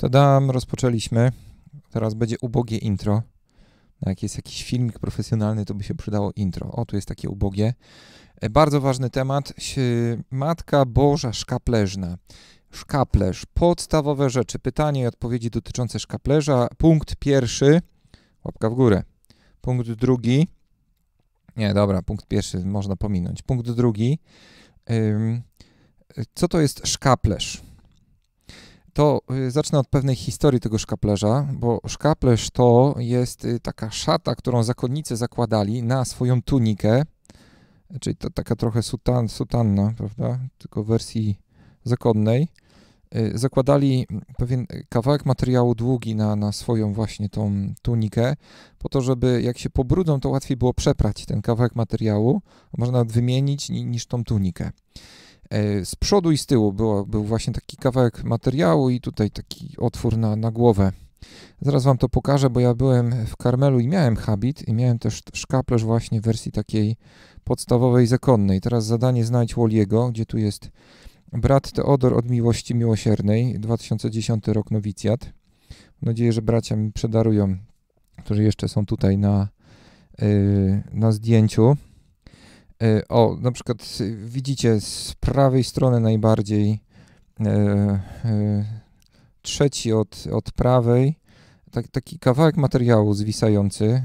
Tadam, rozpoczęliśmy. Teraz będzie ubogie intro. Jak jest jakiś filmik profesjonalny, to by się przydało intro. O, tu jest takie ubogie. E, bardzo ważny temat. Matka Boża Szkapleżna. Szkaplerz. Podstawowe rzeczy. Pytanie i odpowiedzi dotyczące szkaplerza. Punkt pierwszy. Łapka w górę. Punkt drugi. Nie, dobra, punkt pierwszy można pominąć. Punkt drugi. Co to jest szkaplerz? to y, zacznę od pewnej historii tego szkaplerza, bo szkaplerz to jest y, taka szata, którą zakonnicy zakładali na swoją tunikę, czyli to taka trochę sutan, sutanna, prawda, tylko w wersji zakonnej. Y, zakładali pewien kawałek materiału długi na, na swoją właśnie tą tunikę, po to, żeby jak się pobrudzą, to łatwiej było przeprać ten kawałek materiału, można wymienić niż tą tunikę. E, z przodu i z tyłu było, był właśnie taki kawałek materiału i tutaj taki otwór na, na głowę. Zaraz wam to pokażę, bo ja byłem w Karmelu i miałem habit i miałem też szkaplerz właśnie w wersji takiej podstawowej, zakonnej. Teraz zadanie znajdź Woliego, gdzie tu jest brat Teodor od Miłości Miłosiernej, 2010 rok nowicjat. Mam nadzieję, że bracia mi przedarują, którzy jeszcze są tutaj na, yy, na zdjęciu. E, o, na przykład widzicie z prawej strony najbardziej e, e, trzeci od, od prawej, tak, taki kawałek materiału zwisający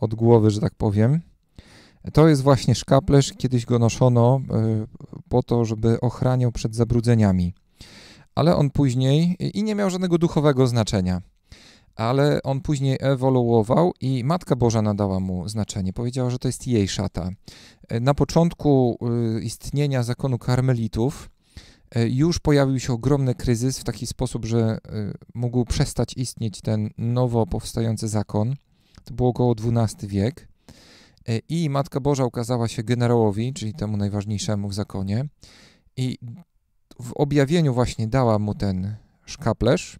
od głowy, że tak powiem. To jest właśnie szkaplerz, kiedyś go noszono po to, żeby ochraniał przed zabrudzeniami. Ale on później i nie miał żadnego duchowego znaczenia ale on później ewoluował i Matka Boża nadała mu znaczenie. Powiedziała, że to jest jej szata. E, na początku e, istnienia zakonu karmelitów e, już pojawił się ogromny kryzys w taki sposób, że mógł przestać istnieć ten nowo powstający zakon. To było około XII wiek. I Matka Boża ukazała się generałowi, czyli temu najważniejszemu w zakonie. I w objawieniu właśnie dała mu ten szkaplerz,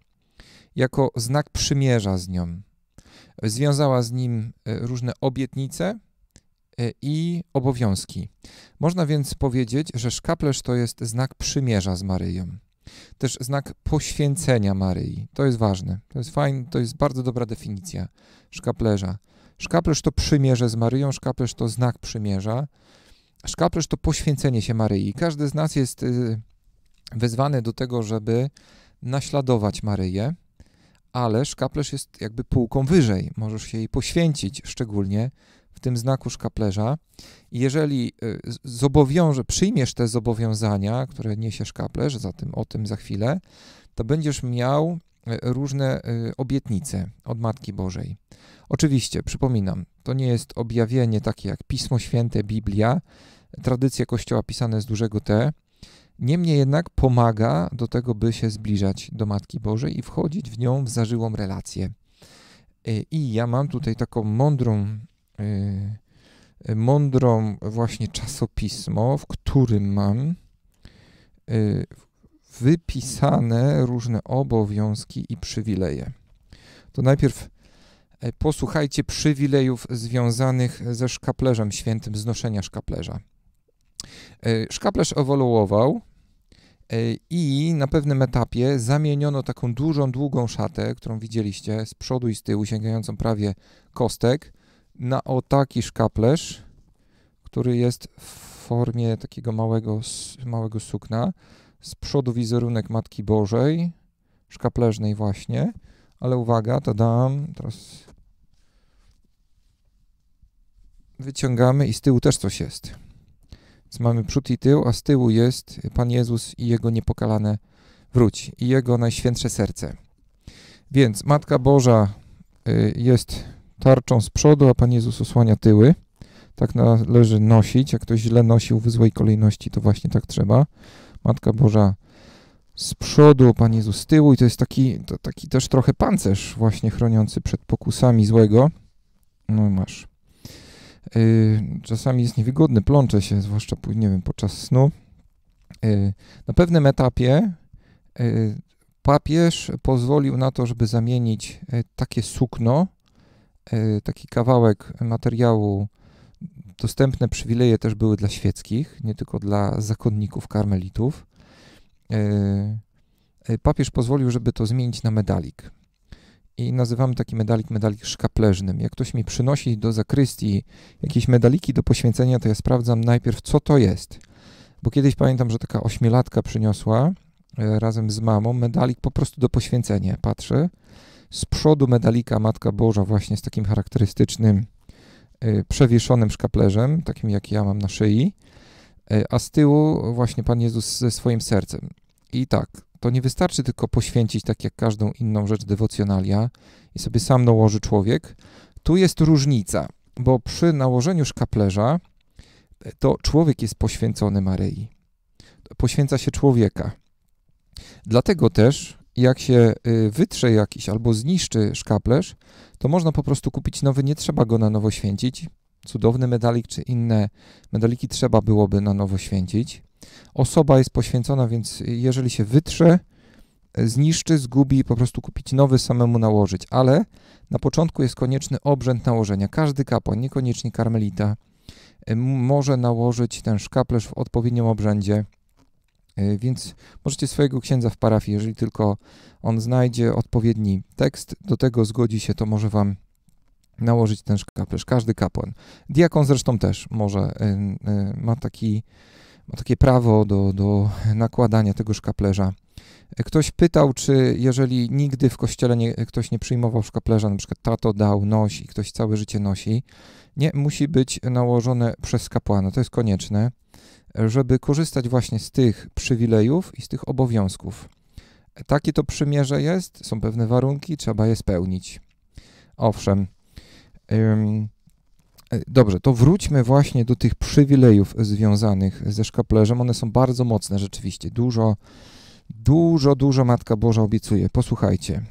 jako znak przymierza z nią. Związała z nim e, różne obietnice e, i obowiązki. Można więc powiedzieć, że szkaplerz to jest znak przymierza z Maryją. Też znak poświęcenia Maryi. To jest ważne. To jest fajne, to jest bardzo dobra definicja szkaplerza. Szkaplerz to przymierze z Maryją, szkaplerz to znak przymierza. Szkaplerz to poświęcenie się Maryi. Każdy z nas jest y, wezwany do tego, żeby naśladować Maryję, ale szkaplerz jest jakby półką wyżej. Możesz się jej poświęcić, szczególnie w tym znaku szkaplerza. Jeżeli y, zobowiąże, przyjmiesz te zobowiązania, które niesie szkaplerz, za tym, o tym za chwilę, to będziesz miał y, różne y, obietnice od Matki Bożej. Oczywiście, przypominam, to nie jest objawienie takie jak Pismo Święte, Biblia, tradycje Kościoła pisane z dużego T, Niemniej jednak pomaga do tego, by się zbliżać do Matki Bożej i wchodzić w nią w zażyłą relację. E, I ja mam tutaj taką mądrą, e, mądrą właśnie czasopismo, w którym mam e, wypisane różne obowiązki i przywileje. To najpierw posłuchajcie przywilejów związanych ze szkaplerzem świętym, znoszenia szkaplerza. E, szkaplerz ewoluował e, i na pewnym etapie zamieniono taką dużą, długą szatę, którą widzieliście z przodu i z tyłu, sięgającą prawie kostek, na o taki szkaplerz, który jest w formie takiego małego, małego sukna. Z przodu wizerunek Matki Bożej, szkapleżnej właśnie, ale uwaga, to dam, teraz wyciągamy i z tyłu też coś jest. Więc mamy przód i tył, a z tyłu jest Pan Jezus i Jego niepokalane wróć i Jego najświętsze serce. Więc Matka Boża y, jest tarczą z przodu, a Pan Jezus osłania tyły. Tak należy nosić. Jak ktoś źle nosił w złej kolejności, to właśnie tak trzeba. Matka Boża z przodu, Pan Jezus z tyłu i to jest taki, to taki też trochę pancerz właśnie chroniący przed pokusami złego. No i masz. Y, czasami jest niewygodny, plączę się, zwłaszcza nie wiem, podczas snu. Y, na pewnym etapie y, papież pozwolił na to, żeby zamienić takie sukno, taki kawałek materiału. Dostępne przywileje też były dla świeckich, nie tylko dla zakonników karmelitów. Papież pozwolił, żeby to zmienić na medalik i nazywamy taki medalik medalik szkapleżnym. Jak ktoś mi przynosi do zakrystii jakieś medaliki do poświęcenia, to ja sprawdzam najpierw, co to jest. Bo kiedyś pamiętam, że taka ośmiolatka przyniosła e, razem z mamą medalik po prostu do poświęcenia. Patrzę, z przodu medalika Matka Boża właśnie z takim charakterystycznym e, przewieszonym szkaplerzem, takim jak ja mam na szyi, e, a z tyłu właśnie Pan Jezus ze swoim sercem. I tak, to nie wystarczy tylko poświęcić, tak jak każdą inną rzecz, dewocjonalia i sobie sam nałoży człowiek. Tu jest różnica, bo przy nałożeniu szkaplerza e, to człowiek jest poświęcony Maryi. Poświęca się człowieka. Dlatego też, jak się y, wytrze jakiś albo zniszczy szkaplerz, to można po prostu kupić nowy, nie trzeba go na nowo święcić. Cudowny medalik czy inne medaliki trzeba byłoby na nowo święcić Osoba jest poświęcona, więc jeżeli się wytrze, zniszczy, zgubi po prostu kupić nowy, samemu nałożyć. Ale na początku jest konieczny obrzęd nałożenia. Każdy kapłan, niekoniecznie karmelita, może nałożyć ten szkaplerz w odpowiednim obrzędzie. Y, więc możecie swojego księdza w parafii, jeżeli tylko on znajdzie odpowiedni tekst, do tego zgodzi się, to może wam nałożyć ten szkaplerz. Każdy kapłan. Diakon zresztą też może, y, y, ma taki ma takie prawo do, do nakładania tego szkaplerza. Ktoś pytał, czy jeżeli nigdy w kościele nie, ktoś nie przyjmował szkaplerza, na przykład tato dał, nosi, ktoś całe życie nosi, nie, musi być nałożone przez kapłana, to jest konieczne, żeby korzystać właśnie z tych przywilejów i z tych obowiązków. Takie to przymierze jest, są pewne warunki, trzeba je spełnić. Owszem, E, dobrze, to wróćmy właśnie do tych przywilejów związanych ze szkaplerzem. One są bardzo mocne rzeczywiście. Dużo, dużo, dużo Matka Boża obiecuje. Posłuchajcie.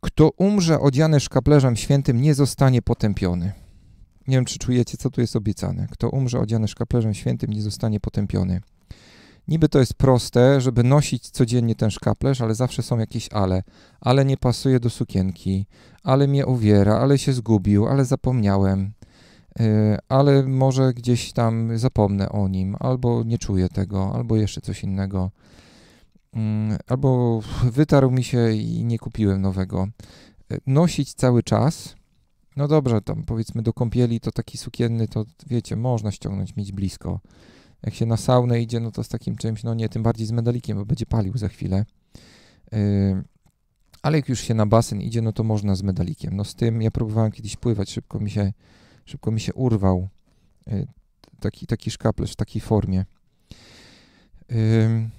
Kto umrze odziany szkaplerzem świętym, nie zostanie potępiony. Nie wiem, czy czujecie, co tu jest obiecane. Kto umrze odziany szkaplerzem świętym, nie zostanie potępiony. Niby to jest proste, żeby nosić codziennie ten szkaplerz, ale zawsze są jakieś ale. Ale nie pasuje do sukienki, ale mnie uwiera, ale się zgubił, ale zapomniałem, y, ale może gdzieś tam zapomnę o nim, albo nie czuję tego, albo jeszcze coś innego. Mm, albo wytarł mi się i nie kupiłem nowego. Y, nosić cały czas, no dobrze, tam powiedzmy do kąpieli to taki sukienny, to wiecie, można ściągnąć, mieć blisko jak się na saunę idzie, no to z takim czymś, no nie, tym bardziej z medalikiem, bo będzie palił za chwilę. ale jak już się na basen idzie, no to można z medalikiem. No z tym ja próbowałem kiedyś pływać, szybko mi się, szybko mi się urwał y, taki, taki szkaplerz w takiej formie. Y,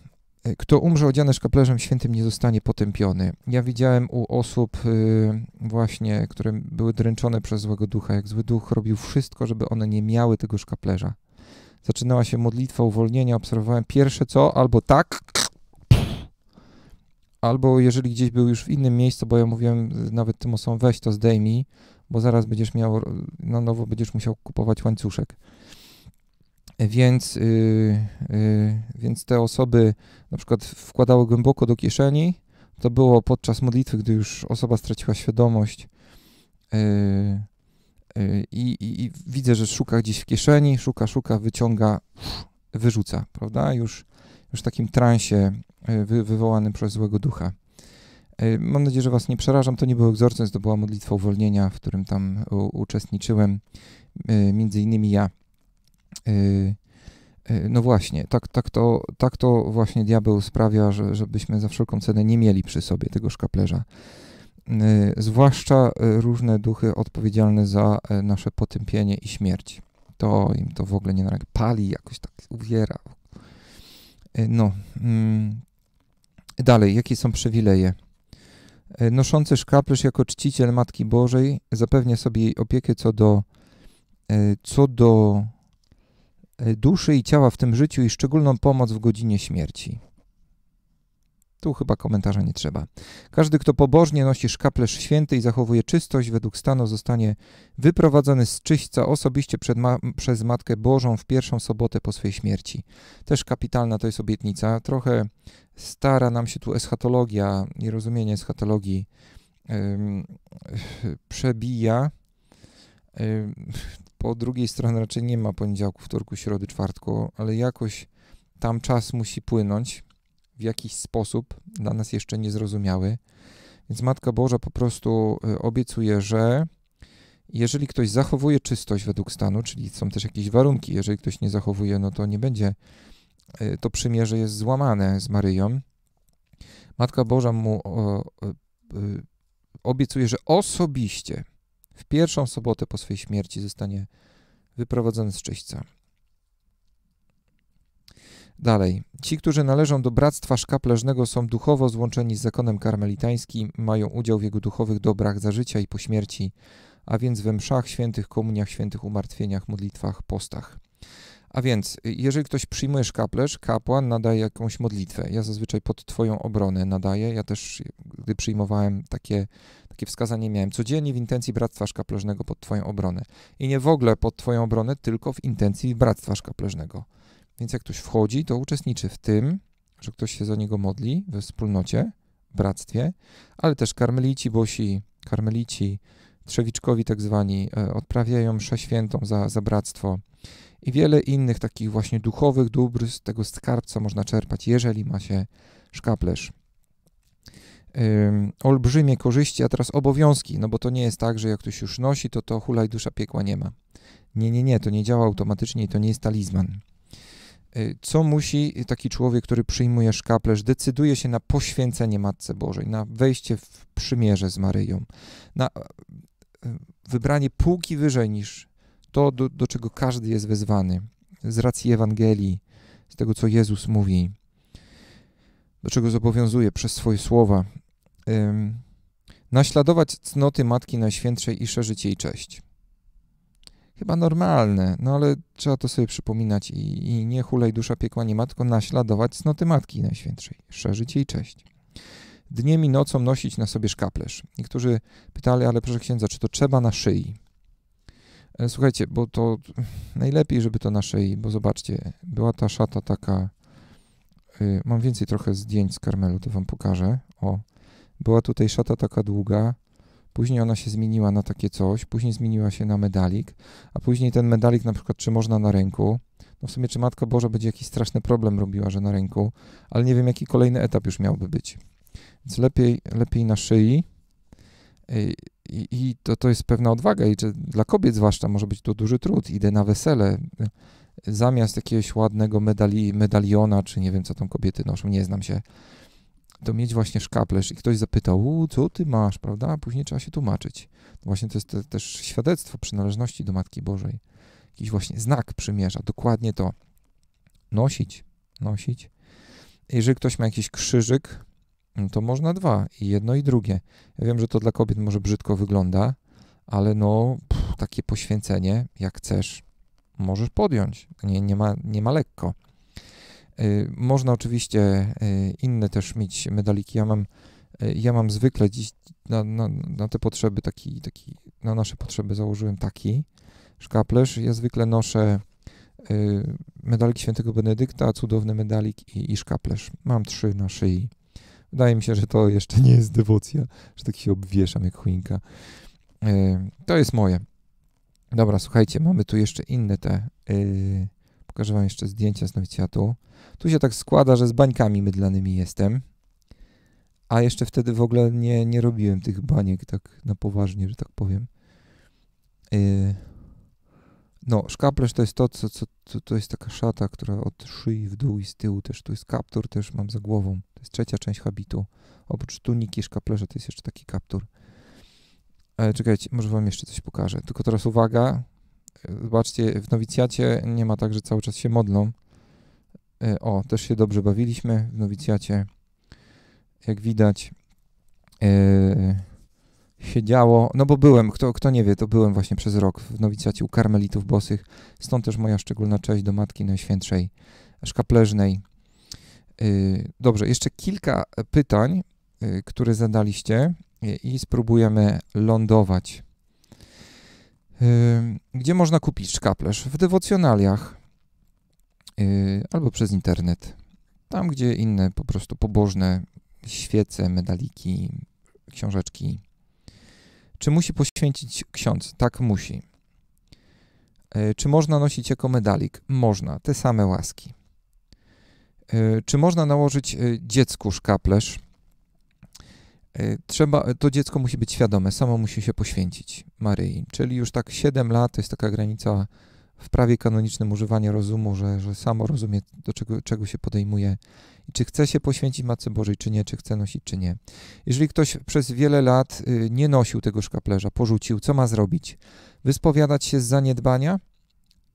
kto umrze odziany szkaplerzem świętym nie zostanie potępiony. Ja widziałem u osób y, właśnie, które były dręczone przez złego ducha, jak zły duch robił wszystko, żeby one nie miały tego szkaplerza zaczynała się modlitwa uwolnienia, obserwowałem pierwsze co, albo tak, albo jeżeli gdzieś był już w innym miejscu, bo ja mówiłem nawet tym osobom, weź to zdejmij, bo zaraz będziesz miał, na nowo będziesz musiał kupować łańcuszek. Więc, yy, yy, więc te osoby na przykład wkładały głęboko do kieszeni, to było podczas modlitwy, gdy już osoba straciła świadomość, yy, i, i, i widzę, że szuka gdzieś w kieszeni, szuka, szuka, wyciąga, wyrzuca, prawda? Już, już w takim transie e, wy, wywołanym przez złego ducha. E, mam nadzieję, że Was nie przerażam. To nie był egzorcyzm, to była modlitwa uwolnienia, w którym tam u, uczestniczyłem, e, między innymi ja. No właśnie, tak, tak, to, tak to właśnie diabeł sprawia, że, żebyśmy za wszelką cenę nie mieli przy sobie tego szkaplerza. Y, zwłaszcza y, różne duchy odpowiedzialne za e, nasze potępienie i śmierć. To im to w ogóle nie nalega. Pali, jakoś tak uwiera. Y, no. Mm. Dalej, jakie są przywileje? Noszący szkaplerz jako czciciel Matki Bożej zapewnia sobie jej opiekę co do, co do duszy i ciała w tym życiu i szczególną pomoc w godzinie śmierci. Tu chyba komentarza nie trzeba. Każdy, kto pobożnie nosi szkaplerz święty i zachowuje czystość według stanu, zostanie wyprowadzony z czyśćca osobiście ma przez Matkę Bożą w pierwszą sobotę po swojej śmierci. Też kapitalna to jest obietnica. Trochę stara nam się tu eschatologia i rozumienie eschatologii przebija. po drugiej stronie raczej nie ma poniedziałku, wtorku, środy, czwartku, ale jakoś tam czas musi płynąć w jakiś sposób dla nas jeszcze niezrozumiały. Więc Matka Boża po prostu y, obiecuje, że jeżeli ktoś zachowuje czystość według stanu, czyli są też jakieś warunki, jeżeli ktoś nie zachowuje, no to nie będzie, y, to przymierze jest złamane z Maryją. Matka Boża mu y, obiecuje, że osobiście w pierwszą sobotę po swojej śmierci zostanie wyprowadzony z czyśćca. Dalej. Ci, którzy należą do Bractwa Szkapleżnego są duchowo złączeni z zakonem karmelitańskim, mają udział w jego duchowych dobrach za życia i po śmierci, a więc we mszach świętych, komuniach świętych, umartwieniach, modlitwach, postach. A więc, jeżeli ktoś przyjmuje szkaplerz, kapłan nadaje jakąś modlitwę. Ja zazwyczaj pod Twoją obronę nadaję. Ja też, gdy przyjmowałem takie, takie wskazanie, miałem codziennie w intencji Bractwa Szkapleżnego pod Twoją obronę. I nie w ogóle pod Twoją obronę, tylko w intencji Bractwa Szkapleżnego. Więc jak ktoś wchodzi, to uczestniczy w tym, że ktoś się za niego modli we wspólnocie, bractwie, ale też karmelici bosi, karmelici, trzewiczkowi tak zwani, e, odprawiają mszę świętą za, za bractwo i wiele innych takich właśnie duchowych dóbr z tego skarbca można czerpać, jeżeli ma się szkaplerz. Ym, olbrzymie korzyści, a teraz obowiązki, no bo to nie jest tak, że jak ktoś już nosi, to to hulaj dusza piekła nie ma. Nie, nie, nie, to nie działa automatycznie i to nie jest talizman. Y, co musi taki człowiek, który przyjmuje szkaplerz, decyduje się na poświęcenie Matce Bożej, na wejście w przymierze z Maryją, na e, e, wybranie półki wyżej niż to, do, do czego każdy jest wezwany, z racji Ewangelii, z tego, co Jezus mówi, do czego zobowiązuje przez swoje słowa, naśladować cnoty Matki Najświętszej i szerzyć jej cześć chyba normalne, no ale trzeba to sobie przypominać i, i nie hulej dusza piekła nie ma, tylko naśladować cnoty Matki Najświętszej. szerzyć i cześć. Dniem i nocą nosić na sobie szkaplerz. Niektórzy pytali, ale proszę księdza, czy to trzeba na szyi? E, słuchajcie, bo to najlepiej, żeby to na szyi, bo zobaczcie, była ta szata taka, y, mam więcej trochę zdjęć z Karmelu, to wam pokażę. O, była tutaj szata taka długa, Później ona się zmieniła na takie coś, później zmieniła się na medalik, a później ten medalik na przykład czy można na ręku. No w sumie czy Matka Boża będzie jakiś straszny problem robiła, że na ręku, ale nie wiem jaki kolejny etap już miałby być. Więc lepiej, lepiej na szyi. I, i, i to, to jest pewna odwaga i dla kobiet zwłaszcza może być to duży trud. Idę na wesele, zamiast jakiegoś ładnego medali, medaliona, czy nie wiem, co tam kobiety noszą, nie znam się to mieć właśnie szkaplerz i ktoś zapytał, co ty masz, prawda? A później trzeba się tłumaczyć. Właśnie to jest te, też świadectwo przynależności do Matki Bożej. Jakiś właśnie znak przymierza, dokładnie to. Nosić, nosić. Jeżeli ktoś ma jakiś krzyżyk, no to można dwa, i jedno i drugie. Ja wiem, że to dla kobiet może brzydko wygląda, ale no, pff, takie poświęcenie, jak chcesz, możesz podjąć. Nie, nie, ma, nie ma lekko. Y, można oczywiście y, inne też mieć medaliki. Ja mam, y, ja mam zwykle dziś na, na, na te potrzeby taki, taki, na nasze potrzeby założyłem taki szkaplerz. Ja zwykle noszę medalik świętego Benedykta, cudowny medalik i, i szkaplerz. Mam trzy na szyi. Wydaje mi się, że to jeszcze nie jest dewocja, że tak się obwieszam jak choinka. To jest moje. Dobra, słuchajcie, mamy tu jeszcze inne te yy, Pokażę wam jeszcze zdjęcia z nowicjatu. Tu się tak składa, że z bańkami mydlanymi jestem. A jeszcze wtedy w ogóle nie, nie robiłem tych baniek tak na poważnie, że tak powiem. Y, no, szkaplerz to jest to, co, co to, to jest taka szata, która od szyi w dół i z tyłu też, tu jest kaptur, też mam za głową. To jest trzecia część habitu. Oprócz tuniki szkaplerza to jest jeszcze taki kaptur. Ale czekajcie, może wam jeszcze coś pokażę. Tylko teraz uwaga, Zobaczcie, w nowicjacie nie ma tak, że cały czas się modlą. E, o, też się dobrze bawiliśmy w nowicjacie. Jak widać, e, się działo, no bo byłem, kto, kto nie wie, to byłem właśnie przez rok w nowicjacie u karmelitów bosych, stąd też moja szczególna cześć do Matki Najświętszej Szkapleżnej. E, dobrze, jeszcze kilka pytań, które zadaliście i spróbujemy lądować. Gdzie można kupić szkaplerz? W dewocjonaliach y, albo przez internet. Tam, gdzie inne po prostu pobożne świece, medaliki, książeczki. Czy musi poświęcić ksiądz? Tak, musi. Y, czy można nosić jako medalik? Można, te same łaski. Y, czy można nałożyć dziecku szkaplerz? E, trzeba, e, to dziecko musi być świadome, samo musi się poświęcić Maryi. Czyli już tak 7 lat to jest taka granica w prawie kanonicznym używania rozumu, że, że samo rozumie, do czego, czego się podejmuje i czy chce się poświęcić Matce Bożej, czy nie, czy chce nosić, czy nie. Jeżeli ktoś przez wiele lat y, nie nosił tego szkaplerza, porzucił, co ma zrobić? Wyspowiadać się z zaniedbania,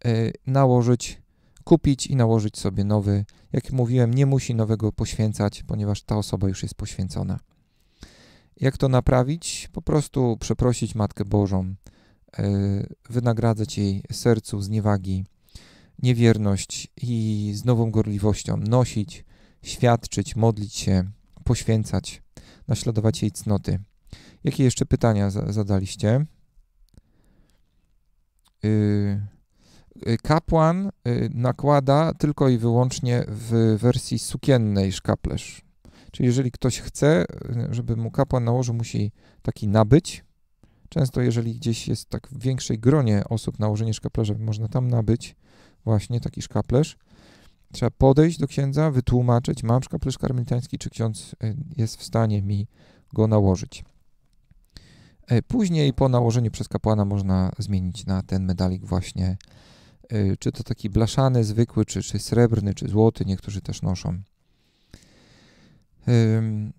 y, nałożyć, kupić i nałożyć sobie nowy. Jak mówiłem, nie musi nowego poświęcać, ponieważ ta osoba już jest poświęcona. Jak to naprawić? Po prostu przeprosić Matkę Bożą, e, wynagradzać jej sercu zniewagi, niewierność i z nową gorliwością nosić, świadczyć, modlić się, poświęcać, naśladować jej cnoty. Jakie jeszcze pytania zadaliście? Y, y, kapłan y, nakłada tylko i wyłącznie w wersji sukiennej szkaplerz. Czyli jeżeli ktoś chce, żeby mu kapłan nałożył, musi taki nabyć. Często jeżeli gdzieś jest tak w większej gronie osób nałożenie szkaplerza, można tam nabyć właśnie taki szkaplerz. Trzeba podejść do księdza, wytłumaczyć, mam szkaplerz karmelitański, czy ksiądz e, jest w stanie mi go nałożyć. E, później po nałożeniu przez kapłana można zmienić na ten medalik właśnie, e, czy to taki blaszany, zwykły, czy, czy srebrny, czy złoty, niektórzy też noszą. Um,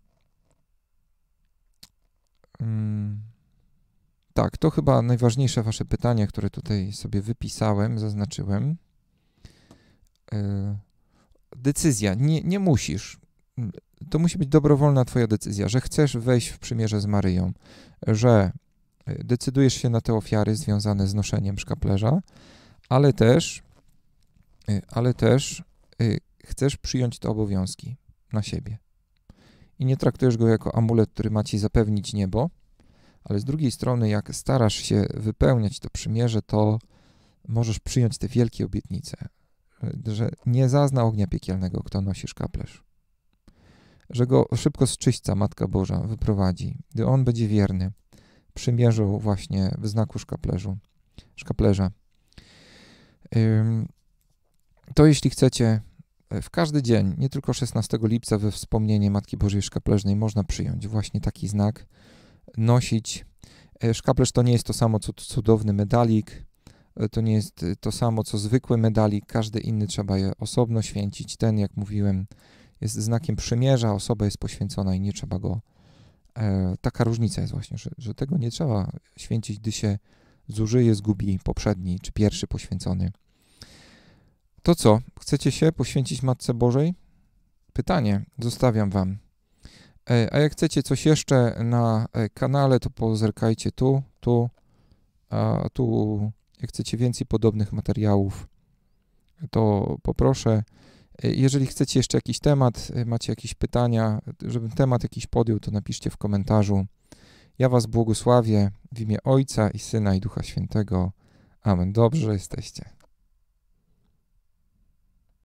um, tak, to chyba najważniejsze Wasze pytanie, które tutaj sobie wypisałem, zaznaczyłem. Yy, decyzja. Nie, nie musisz. To musi być dobrowolna Twoja decyzja, że chcesz wejść w przymierze z Maryją, że y, decydujesz się na te ofiary związane z noszeniem szkaplerza, ale też, y, ale też y, chcesz przyjąć te obowiązki na siebie i nie traktujesz go jako amulet, który ma ci zapewnić niebo, ale z drugiej strony, jak starasz się wypełniać to przymierze, to możesz przyjąć te wielkie obietnice, że nie zazna ognia piekielnego, kto nosi szkaplerz, że go szybko z czyśćca Matka Boża wyprowadzi, gdy on będzie wierny przymierzu właśnie w znaku szkaplerzu, szkaplerza. To jeśli chcecie E, w każdy dzień, nie tylko 16 lipca, we wspomnienie Matki Bożej Szkapleżnej można przyjąć właśnie taki znak, nosić. E, szkaplerz to nie jest to samo co cudowny medalik, e, to nie jest to samo co zwykły medalik, każdy inny trzeba je osobno święcić. Ten, jak mówiłem, jest znakiem przymierza, osoba jest poświęcona i nie trzeba go. Taka różnica jest właśnie, że, że tego nie trzeba święcić, gdy się zużyje, zgubi poprzedni czy pierwszy poświęcony. To co? Chcecie się poświęcić Matce Bożej? Pytanie zostawiam Wam. E, a jak chcecie coś jeszcze na e, kanale, to pozerkajcie tu, tu, a tu. Jak chcecie więcej podobnych materiałów, to poproszę. E, jeżeli chcecie jeszcze jakiś temat, macie jakieś pytania, żebym temat jakiś podjął, to napiszcie w komentarzu. Ja Was błogosławię w imię Ojca i Syna i Ducha Świętego. Amen. Dobrze, jesteście.